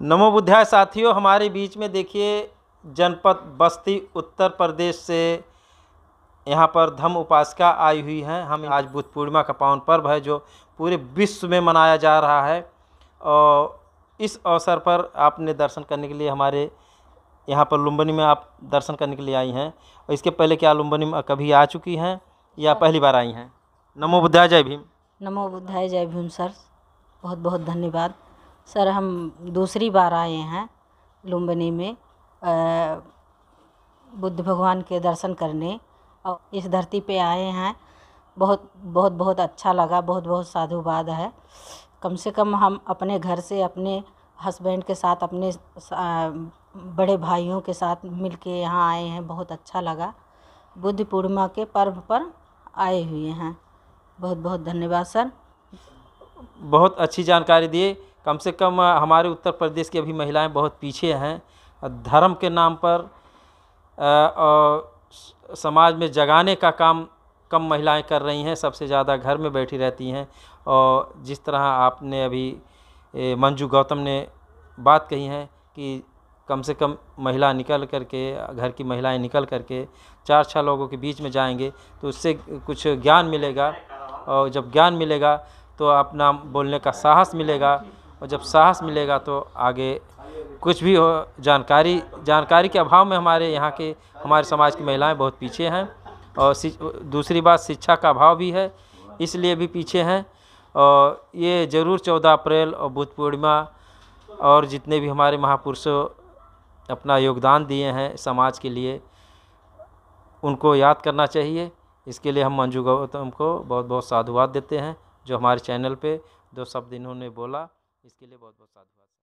नमो बुद्धाय साथियों हमारे बीच में देखिए जनपद बस्ती उत्तर प्रदेश से यहाँ पर धम उपासका आई हुई है हम आज बुद्ध पूर्णिमा का पावन पर्व है जो पूरे विश्व में मनाया जा रहा है और इस अवसर पर आपने दर्शन करने के लिए हमारे यहाँ पर लुम्बनी में आप दर्शन करने के लिए आई हैं और इसके पहले क्या लुम्बनी में कभी आ चुकी हैं या पहली बार आई हैं नमो बुद्धाय जय भीम नमो बुद्धाय जय भीम सर बहुत बहुत धन्यवाद सर हम दूसरी बार आए हैं लुम्बिनी में बुद्ध भगवान के दर्शन करने और इस धरती पे आए हैं बहुत बहुत बहुत अच्छा लगा बहुत बहुत साधुवाद है कम से कम हम अपने घर से अपने हस्बैंड के साथ अपने बड़े भाइयों के साथ मिल के यहाँ आए हैं बहुत अच्छा लगा बुद्ध पूर्णिमा के पर्व पर आए हुए हैं बहुत बहुत धन्यवाद सर बहुत अच्छी जानकारी दिए कम से कम हमारे उत्तर प्रदेश की अभी महिलाएं बहुत पीछे हैं धर्म के नाम पर और समाज में जगाने का काम कम महिलाएं कर रही हैं सबसे ज़्यादा घर में बैठी रहती हैं और जिस तरह आपने अभी मंजू गौतम ने बात कही है कि कम से कम महिला निकल करके घर की महिलाएं निकल करके चार छः लोगों के बीच में जाएंगे तो उससे कुछ ज्ञान मिलेगा और जब ज्ञान मिलेगा तो अपना बोलने का साहस मिलेगा और जब साहस मिलेगा तो आगे कुछ भी हो जानकारी जानकारी के अभाव में हमारे यहाँ के हमारे समाज की महिलाएं बहुत पीछे हैं और दूसरी बात शिक्षा का अभाव भी है इसलिए भी पीछे हैं और ये ज़रूर चौदह अप्रैल और बुद्ध पूर्णिमा और जितने भी हमारे महापुरुषों अपना योगदान दिए हैं समाज के लिए उनको याद करना चाहिए इसके लिए हम मंजू गौतम को बहुत बहुत साधुवाद देते हैं जो हमारे चैनल पे दो शब्द इन्होंने बोला इसके लिए बहुत बहुत साधुवाद